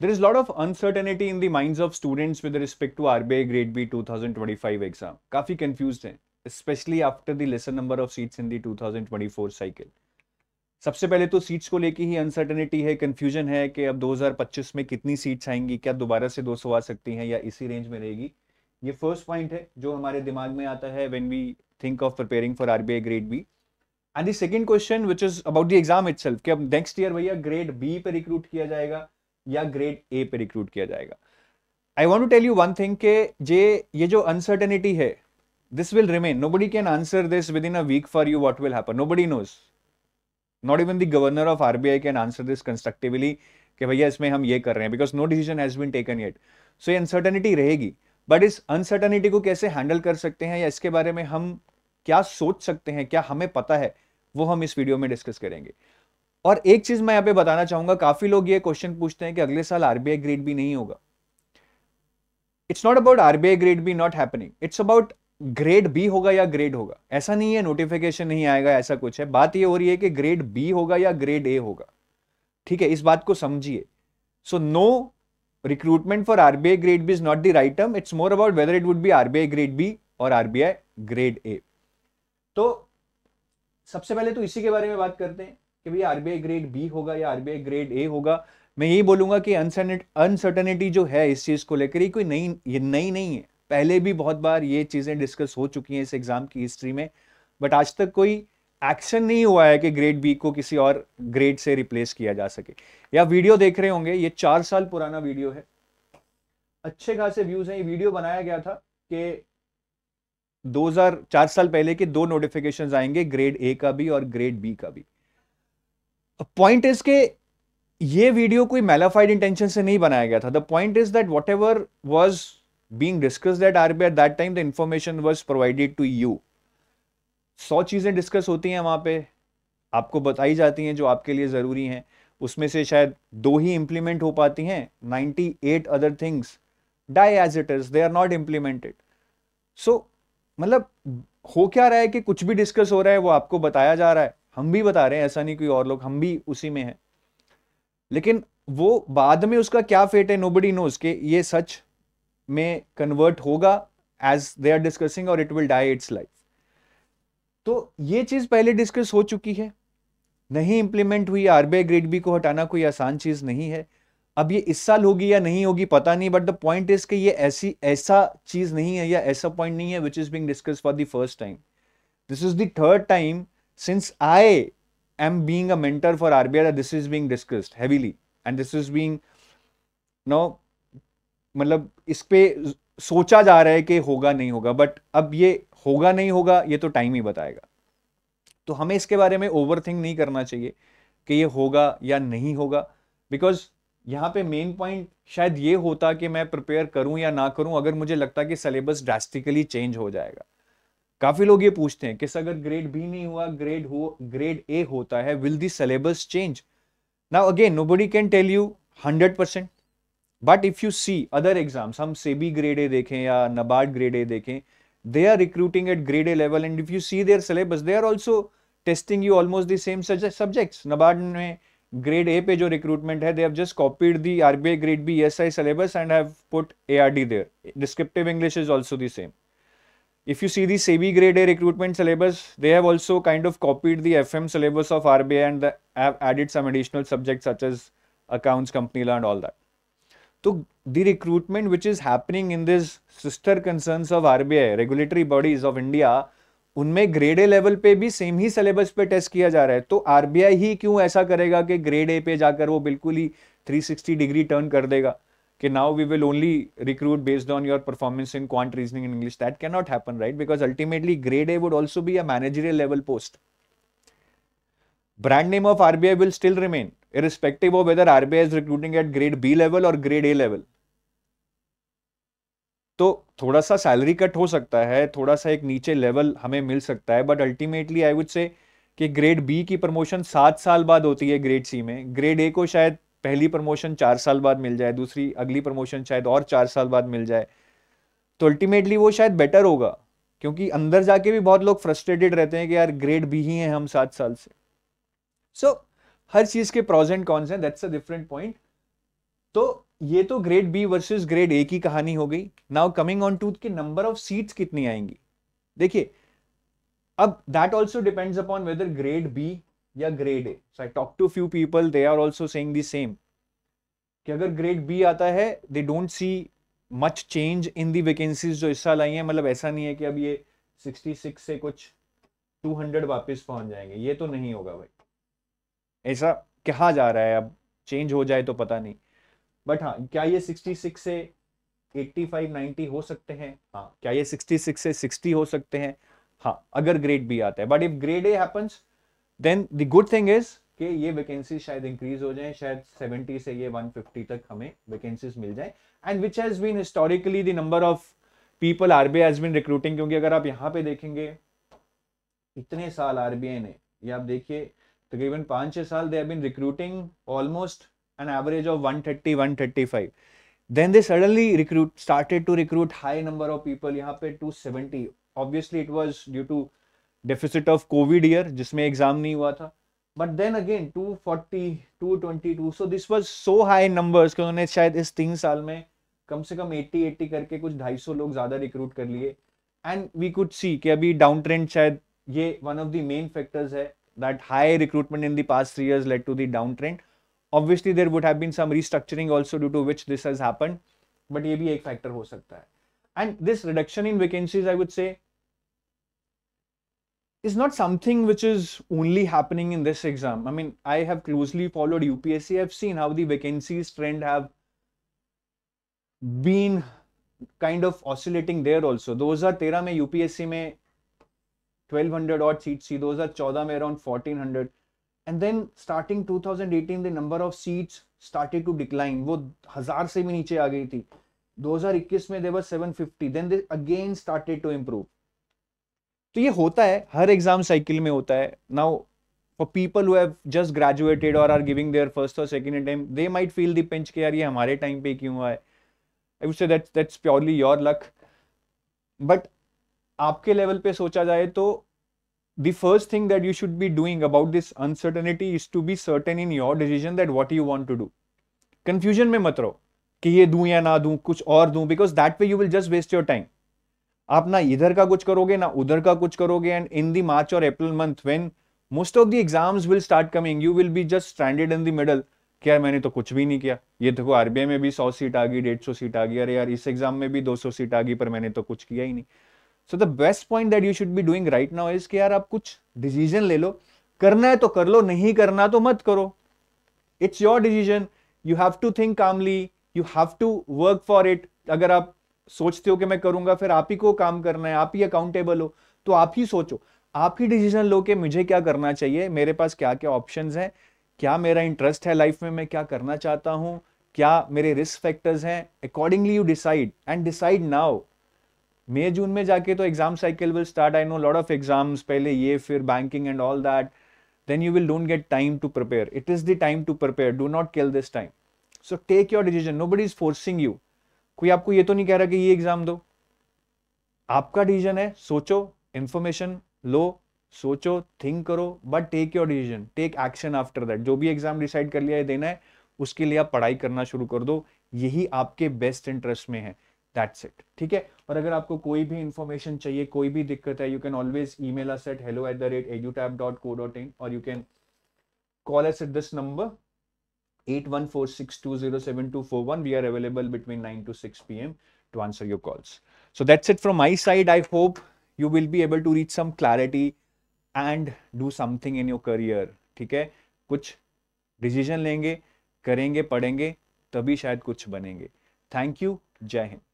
there is a lot of uncertainty in the minds of students with respect to RBI Grade B 2025 exam. kafi confused हैं especially after the lesser number of seats in the 2024 cycle. सबसे पहले तो seats को लेके ही uncertainty है confusion है कि अब 2025 में कितनी सीट्स आएंगी क्या दोबारा से 200 आ सकती हैं या इसी रेंज में रहेगी ये फर्स्ट पॉइंट है जो हमारे दिमाग में आता है when we think of preparing for RBI grade B and the second question which is about the exam itself कि अब नेक्स्ट ईयर भैया ग्रेड बी पर रिक्रूट किया जाएगा या ग्रेड ए पे रिक्रूट किया जाएगा I want to tell you one thing के जे ये जो अनसर्टेनिटी है this will remain nobody can answer this within a week for you what will happen nobody knows not even the governor of RBI can answer this constructively कि भैया इसमें हम ये कर रहे हैं because no decision has been taken yet so ये uncertainty रहेगी बट इस अनसर्टेनिटी को कैसे हैंडल कर सकते हैं या इसके बारे में हम क्या सोच सकते हैं क्या हमें पता है वो हम इस वीडियो में डिस्कस करेंगे और एक चीज मैं यहां पे बताना चाहूंगा काफी लोग ये क्वेश्चन पूछते हैं कि अगले साल आरबीआई ग्रेड भी नहीं होगा it's not about RBI grade B not happening it's about grade B होगा या ग्रेड होगा ऐसा नहीं है नोटिफिकेशन नहीं आएगा ऐसा कुछ है बात ये हो रही है कि ग्रेड बी होगा या ग्रेड ए होगा ठीक है इस बात को समझिए so no recruitment for RBI grade B is not the right term it's more about whether it would be RBI grade B और आरबीआई ग्रेड ए तो सबसे पहले तो इसी के बारे में बात करते हैं कि भैया आरबीआई ग्रेड बी होगा या आरबीआई ग्रेड ए होगा मैं यही बोलूंगा कि अनसर्टनिटी जो है इस चीज़ को लेकर ये कोई नई ये नई नहीं है पहले भी बहुत बार ये चीज़ें डिस्कस हो चुकी हैं इस एग्ज़ाम की हिस्ट्री में बट आज तक कोई एक्शन नहीं हुआ है कि ग्रेड बी को किसी और ग्रेड से रिप्लेस किया जा सके या वीडियो देख रहे होंगे ये चार साल पुराना वीडियो है अच्छे खासे व्यूज़ हैं ये वीडियो बनाया गया था कि 2000 चार साल पहले के दो नोटिफिकेशंस आएंगे ग्रेड ए का भी और ग्रेड बी का भी पॉइंट इज के ये वीडियो कोई मेलाफाइड इंटेंशन से नहीं बनाया गया था the point is that whatever was being discussed that RBI that time the information was provided to you सौ चीज़ें डिस्कस होती हैं वहां पे आपको बताई जाती हैं जो आपके लिए ज़रूरी हैं उसमें से शायद दो ही इंप्लीमेंट हो पाती हैं 98 other things die as it is they are not implemented so मतलब हो क्या रहा है कि कुछ भी डिस्कस हो रहा है वो आपको बताया जा रहा है हम भी बता रहे हैं ऐसा नहीं कोई और लोग हम भी उसी में हैं लेकिन वो बाद में उसका क्या फेट है बडी नोज के ये सच में कन्वर्ट होगा एज दे आर डिस्कसिंग और it will die its life तो ये चीज पहले डिस्कस हो चुकी है नहीं इंप्लीमेंट हुई आरबीआई ग्रेड बी को हटाना कोई आसान चीज नहीं है अब ये इस साल होगी या नहीं होगी पता नहीं बट द पॉइंट इज कि ये ऐसी ऐसा चीज नहीं है या ऐसा पॉइंट नहीं है which is being discussed for the first time this is the third time since I am being a mentor for RBI, this is being discussed heavily and this is being no मतलब इस पर सोचा जा रहा है कि होगा नहीं होगा बट अब ये होगा नहीं होगा ये तो टाइम ही बताएगा तो हमें इसके बारे में ओवर थिंक नहीं करना चाहिए कि ये होगा या नहीं होगा बिकॉज यहाँ पे मेन पॉइंट शायद ये होता कि मैं प्रिपेयर करूँ या ना करूँ अगर मुझे लगता कि सिलेबस ड्रास्टिकली चेंज हो जाएगा काफी लोग ये पूछते हैं कि अगर ग्रेड बी नहीं हुआ ग्रेड हो ग्रेड ए होता है will the syllabus change now again no can tell you hundred percent but if you see other exams हम सेबी ग्रेड ए देखें या नबार्ड ग्रेड ए देखें they are recruiting at grade A level and if you see their syllabus they are also testing you almost the same subjects NABARD में grade A पे जो recruitment है they have just copied the R grade B S syllabus and have put a their descriptive English is also the same if you see the SEBI grade A recruitment syllabus, they have also kind of copied the FM syllabus of RBI and the, have added some additional subjects such as accounts, company law and all that. So the recruitment which is happening in this sister concerns of RBI, regulatory bodies of India, उनमें grade A level पे भी same ही syllabus पे test किया जा रहा है तो आरबीआई ही क्यों ऐसा करेगा कि ग्रेड ए पे जाकर वो बिल्कुल ही 360 डिग्री टर्न कर देगा कि now we will only recruit based on your performance in quant reasoning in English that can not happen right because ultimately grade A would also be a managerial level post brand name of RBI will still remain irrespective of whether RBI is recruiting at grade B level और grade A level तो थोड़ा सा salary cut हो सकता है थोड़ा सा एक नीचे लेवल हमें मिल सकता है बट अल्टीमेटली आई वुड से कि ग्रेड बी की प्रमोशन सात साल बाद होती है ग्रेड सी में ग्रेड ए को शायद पहली प्रमोशन चार साल बाद मिल जाए दूसरी अगली प्रमोशन शायद और चार साल बाद मिल जाए तो अल्टीमेटली वो शायद बेटर होगा क्योंकि अंदर जाके भी बहुत लोग फ्रस्ट्रेटेड रहते हैं कि यार ग्रेड भी ही हैं हम सात साल से सो so, हर चीज के प्रोज एंड कॉन्स हैं दैट्स अ डिफरेंट पॉइंट तो ये तो grade B versus grade A की कहानी हो गई नाउ कमिंग ऑन टू की नंबर ऑफ सीट्स कितनी आएंगी देखिए अब that also depends upon whether grade B या grade A so I talk to few people they are also saying the same कि अगर ग्रेड बी आता है they don't see much change in the vacancies जो इस साल आई हैं मतलब ऐसा नहीं है कि अब ये 66 से कुछ 200 वापस पहुंच जाएंगे ये तो नहीं होगा भाई ऐसा कहा जा रहा है अब चेंज हो जाए तो पता नहीं बट हाँ क्या ये 66 से 85 90 हो सकते हैं हाँ क्या ये 66 से 60 हो सकते हैं हाँ अगर ग्रेड बी आता है but if grade A happens then the good thing is कि ये वैकेंसी शायद इंक्रीज हो जाए शायद 70 से ये 150 तक हमें वैकेंसीज मिल जाए and which has been historically the number of people RBI has been recruiting क्योंकि अगर आप यहाँ पे देखेंगे इतने साल आरबीआई ने ये आप देखिए तकरीबन तो पाँच छः साल they have been recruiting almost an average of 130 135 then they suddenly recruit started to recruit high number of people yahan pe 270 obviously it was due to deficit of covid year जिसमें एग्जाम नहीं हुआ था but then again 240 222 so this was so high numbers कि उन्होंने शायद इस तीन साल में कम से कम 80 80 करके कुछ 250 लोग ज़्यादा रिक्रूट कर लिए एंड वी कुड सी कि अभी डाउन ट्रेंड शायद ये one of the main factors है that high recruitment in the past three years led to the down trend obviously there would have been some restructuring also due to which this has happen but ये भी एक factor हो सकता है and this reduction in vacancies I would say is not something which is only happening in this exam. I mean, I have closely followed UPSC. I've seen how the vacancies trend have been kind of oscillating there also. Those 2013 में UPSC में 1200 odd seats are 2014 में around 1400 and then starting 2018 the number of seats started to decline वो hazar से भी नीचे आ गई थी 2021 में there were 750 then they again started to improve तो ये होता है हर एग्जाम साइकिल में होता है now for people who have just graduated और आर गिविंग देयर फर्स्ट और second time they might feel the pinch के यार ये हमारे टाइम पे क्यों हुआ है I would say that's that's purely your luck but आपके लेवल पे सोचा जाए तो the first thing that you should be doing about this uncertainty is to be certain in your decision that what you want to do confusion में मत रहो कि ये दूं या ना दूं कुछ और दूं because that way you will just waste your time आप ना इधर का कुछ करोगे ना उधर का कुछ करोगे एंड इन दी मार्च और April month when most of the exams will start coming you will be just standard in the middle क्या यार मैंने तो कुछ भी नहीं किया ये देखो आरबीआई में भी सौ सीट आ गई डेढ़ सौ सीट आ गई अरे यार इस एग्जाम में भी दो सौ सीट आ गई पर मैंने तो कुछ किया ही नहीं so the best point that you should be doing right now is कि यार आप कुछ डिसीजन ले लो करना है तो कर लो नहीं करना तो मत करो it's your decision you have to think calmly you have to work for it अगर आप सोचते हो कि मैं करूंगा फिर आप ही को काम करना है आप ही अकाउंटेबल हो तो आप ही सोचो आप ही डिसीजन लो कि मुझे क्या करना चाहिए मेरे पास क्या क्या ऑप्शन हैं क्या मेरा इंटरेस्ट है लाइफ में मैं क्या करना चाहता हूँ क्या मेरे रिस्क फैक्टर्स हैं accordingly you decide and decide now मई जून में जाके तो exam cycle will start I know lot of exams पहले ये फिर banking and all that then you will don't get time to prepare it is the time to prepare do not kill this time so take your decision nobody is forcing you कोई आपको ये तो नहीं कह रहा कि ये exam दो आपका डिसीजन है सोचो इंफॉर्मेशन लो सोचो थिंक करो but take your decision take action after that जो भी एग्जाम डिसाइड कर लिया है देना है उसके लिए आप पढ़ाई करना शुरू कर दो यही आपके बेस्ट इंटरेस्ट में है दैट्स इट ठीक है और अगर आपको कोई भी इंफॉर्मेशन चाहिए कोई भी दिक्कत है you can always email us at hello at the rate edutap dot co dot in और you can call us at this number 8146207241. We are available between 9 to 6 p.m. to answer your calls. So that's it from my side. I hope you will be able to reach some clarity and do something in your career. ठीक है कुछ decision लेंगे करेंगे पढ़ेंगे तभी शायद कुछ बनेंगे Thank you, Jai Hind.